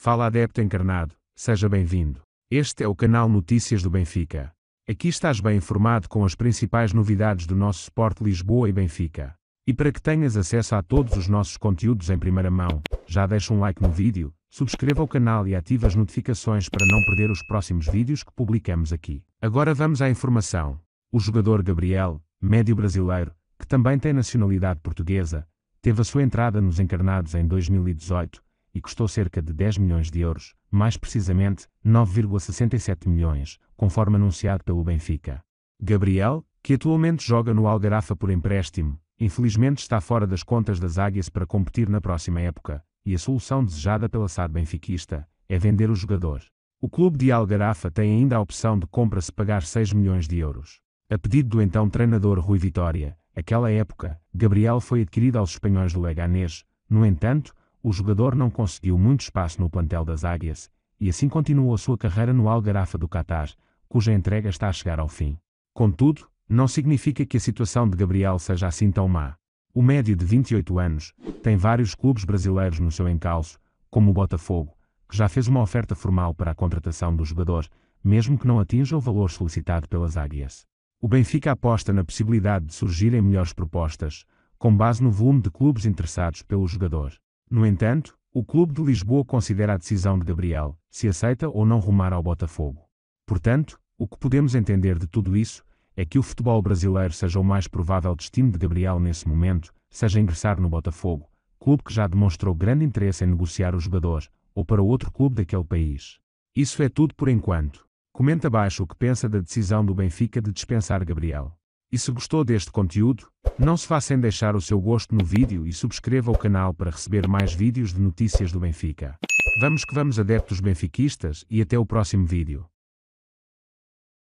Fala adepto encarnado, seja bem-vindo. Este é o canal Notícias do Benfica. Aqui estás bem informado com as principais novidades do nosso Sport Lisboa e Benfica. E para que tenhas acesso a todos os nossos conteúdos em primeira mão, já deixa um like no vídeo, subscreva o canal e ativa as notificações para não perder os próximos vídeos que publicamos aqui. Agora vamos à informação. O jogador Gabriel, médio brasileiro, que também tem nacionalidade portuguesa, teve a sua entrada nos encarnados em 2018, e custou cerca de 10 milhões de euros, mais precisamente 9,67 milhões, conforme anunciado pelo Benfica. Gabriel, que atualmente joga no Algarafa por empréstimo, infelizmente está fora das contas das Águias para competir na próxima época, e a solução desejada pela SAD benfiquista é vender o jogador. O clube de Algarafa tem ainda a opção de compra se pagar 6 milhões de euros. A pedido do então treinador Rui Vitória, aquela época, Gabriel foi adquirido aos espanhóis do Leganés, no entanto, o jogador não conseguiu muito espaço no plantel das Águias, e assim continuou sua carreira no Algarafa do Qatar, cuja entrega está a chegar ao fim. Contudo, não significa que a situação de Gabriel seja assim tão má. O médio de 28 anos tem vários clubes brasileiros no seu encalço, como o Botafogo, que já fez uma oferta formal para a contratação do jogador, mesmo que não atinja o valor solicitado pelas Águias. O Benfica aposta na possibilidade de surgirem melhores propostas, com base no volume de clubes interessados pelo jogador. No entanto, o Clube de Lisboa considera a decisão de Gabriel, se aceita ou não rumar ao Botafogo. Portanto, o que podemos entender de tudo isso é que o futebol brasileiro seja o mais provável destino de Gabriel nesse momento, seja ingressar no Botafogo, clube que já demonstrou grande interesse em negociar o jogador, ou para outro clube daquele país. Isso é tudo por enquanto. Comenta abaixo o que pensa da decisão do Benfica de dispensar Gabriel. E se gostou deste conteúdo, não se faça em deixar o seu gosto no vídeo e subscreva o canal para receber mais vídeos de notícias do Benfica. Vamos que vamos adeptos benfiquistas e até o próximo vídeo.